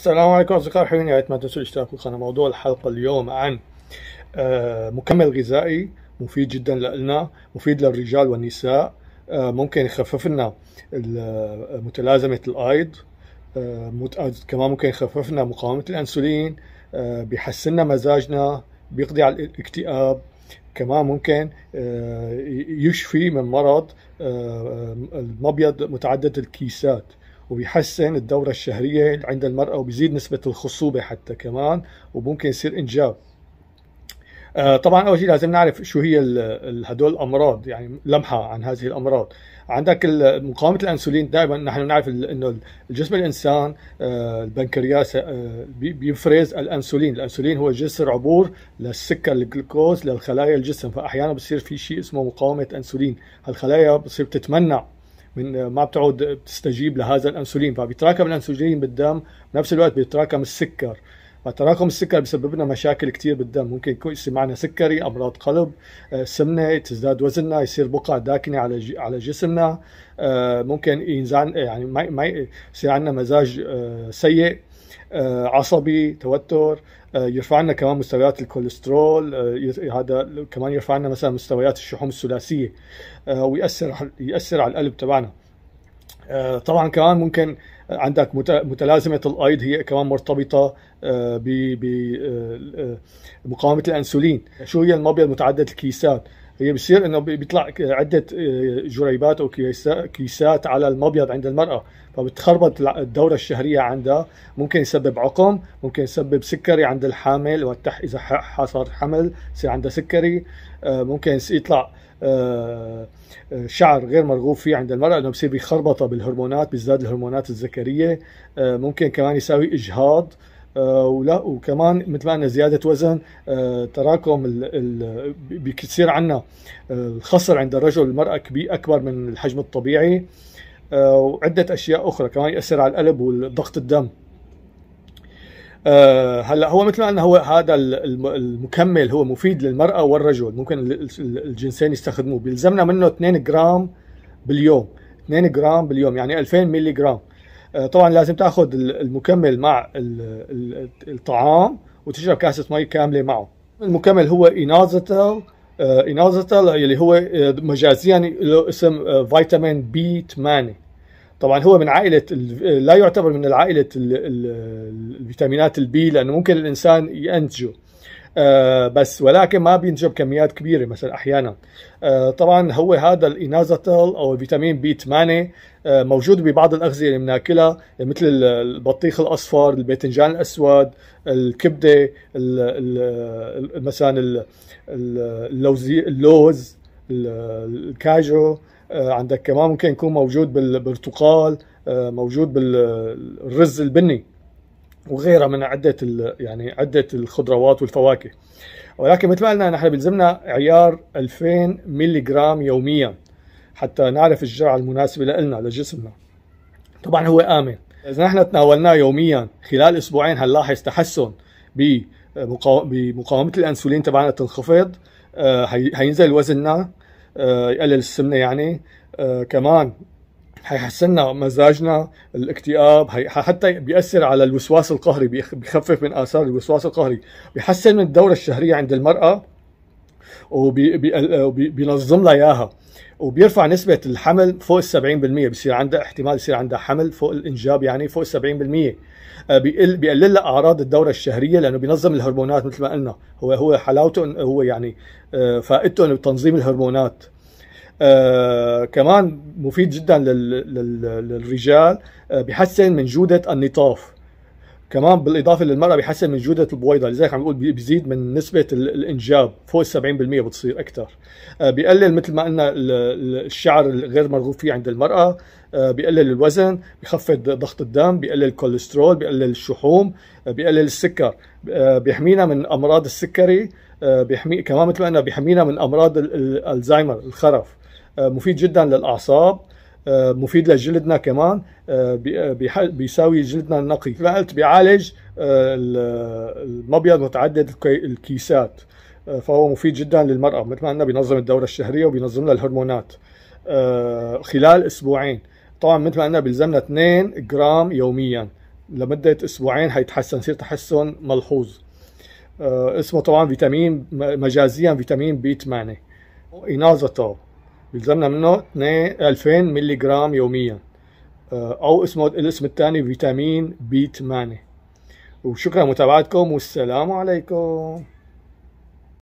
السلام عليكم اصدقائي الحبايبين يا ريت ما تنسوا الاشتراك في القناه موضوع الحلقه اليوم عن آه، مكمل غذائي مفيد جدا لنا مفيد للرجال والنساء آه، ممكن يخفف لنا آه، متلازمه الايض كمان ممكن يخفف لنا مقاومه الانسولين بيحسن لنا مزاجنا بيقضي على الاكتئاب كمان ممكن يشفي من مرض المبيض متعدد الكيسات وبيحسن الدورة الشهرية عند المرأة وبيزيد نسبة الخصوبة حتى كمان وممكن يصير إنجاب آه، طبعا اول شيء لازم نعرف شو هي هدول الامراض يعني لمحه عن هذه الامراض عندك مقاومه الانسولين دائما نحن نعرف انه الجسم الانسان آه، البنكرياس آه، بيفرز الانسولين الانسولين هو جسر عبور للسكر الجلوكوز للخلايا الجسم فاحيانا بصير في شيء اسمه مقاومه انسولين هالخلايا بصير بتتمنع من آه، ما بتعود بتستجيب لهذا الانسولين فبيتراكم الانسولين بالدم بنفس الوقت بيتراكم السكر فتراكم السكر بسبب لنا مشاكل كثير بالدم ممكن يكون يصير معنا سكري امراض قلب آه، سمنه تزداد وزننا يصير بقع داكنه على على جسمنا آه، ممكن ينزع يعني ما يصير عندنا مزاج سيء آه، عصبي توتر آه، يرفع لنا كمان مستويات الكوليسترول آه، هذا كمان يرفع لنا مثلا مستويات الشحوم الثلاثيه ويأثر يأثر على القلب تبعنا طبعا كمان ممكن عندك متلازمه الايض هي كمان مرتبطه بمقاومه الانسولين شو هي المبيض متعدد الكيسات هي بصير انه بيطلع عده آه، جريبات او كيسات على المبيض عند المراه فبتخربط الدوره الشهريه عندها ممكن يسبب عقم ممكن يسبب سكري عند الحامل اذا حصل حمل يصير عندها سكري آه، ممكن يطلع آه، شعر غير مرغوب فيه عند المراه انه بصير بيخربطها بالهرمونات بيزداد الهرمونات الذكريه ممكن كمان يساوي اجهاض آه، ولا وكمان مثل ما قلنا زياده وزن آه، تراكم ال ال بيصير عندنا الخصر آه، عند الرجل والمراه كبير اكبر من الحجم الطبيعي وعده اشياء اخرى كمان ياثر على القلب وضغط الدم هلا هو مثل ما قلنا هو هذا المكمل هو مفيد للمراه والرجل ممكن الجنسين يستخدموه بيلزمنا منه 2 جرام باليوم 2 جرام باليوم يعني 2000 ملي جرام آه، طبعا لازم تاخذ المكمل مع الطعام وتشرب كاسه مي كامله معه المكمل هو اينازيتال اينازيتال آه، اللي هو آه، مجازيا يعني له اسم فيتامين بي 8 طبعا هو من عائله لا يعتبر من العائله الفيتامينات البي لانه ممكن الانسان ينتجه آه، بس ولكن ما بينجب كميات كبيره مثلا احيانا آه، طبعا هو هذا الانازاتول او الفيتامين بي 8 آه، موجود ببعض الاغذيه اللي بناكلها مثل البطيخ الاصفر الباذنجان الاسود الكبده مثلا اللوز اللوز الكاجو عندك كمان ممكن يكون موجود بالبرتقال موجود بالرز البني وغيرها من عده يعني عده الخضروات والفواكه ولكن مثل ما قلنا نحن بيلزمنا عيار 2000 ملغ يوميا حتى نعرف الجرعه المناسبه لنا لجسمنا طبعا هو امن اذا نحن تناولناه يوميا خلال اسبوعين هنلاحظ تحسن بمقاومه الانسولين تبعنا تنخفض آه، هينزل وزننا آه، يقلل السمنه يعني آه، كمان حيحسننا مزاجنا الاكتئاب حتى بيأثر على الوسواس القهري بيخفف من آثار الوسواس القهري بيحسن من الدورة الشهرية عند المرأة وبينظم آه، لها اياها وبيرفع نسبة الحمل فوق ال 70% بصير عندها احتمال يصير عندها حمل فوق الانجاب يعني فوق ال 70% آه، بيقل بيقلل لها اعراض الدورة الشهرية لانه بينظم الهرمونات مثل ما قلنا هو هو حلاوته هو يعني آه، فائدته تنظيم الهرمونات آه كمان مفيد جدا للرجال آه بيحسن من جودة النطاف كمان بالإضافة للمرأة بيحسن من جودة البويضة لذلك عم بقول بيزيد من نسبة الإنجاب فوق ال 70% بتصير أكثر آه، بيقلل مثل ما قلنا الشعر الغير مرغوب فيه عند المرأة آه، بيقلل الوزن بخفض ضغط الدم بيقلل الكوليسترول بيقلل الشحوم آه، بيقلل السكر بيحمينا من أمراض السكري بيحمي كمان مثل ما قلنا بيحمينا من امراض الزهايمر الخرف آه، مفيد جدا للاعصاب آه، مفيد لجلدنا كمان آه، بيساوي جلدنا النقي قلت بيعالج المبيض متعدد الكيسات فهو مفيد جدا للمرأة مثل ما قلنا بينظم الدورة الشهرية وبينظم لها الهرمونات خلال أسبوعين طبعا مثل ما قلنا بيلزمنا 2 جرام يوميا لمدة أسبوعين حيتحسن يصير تحسن ملحوظ اسمه طبعا فيتامين مجازيا فيتامين بي 8 إناظة بيلزمنا منه 2000 ملي جرام يوميا آه، او اسمه الاسم الثاني فيتامين بي 8 وشكرا لمتابعتكم والسلام عليكم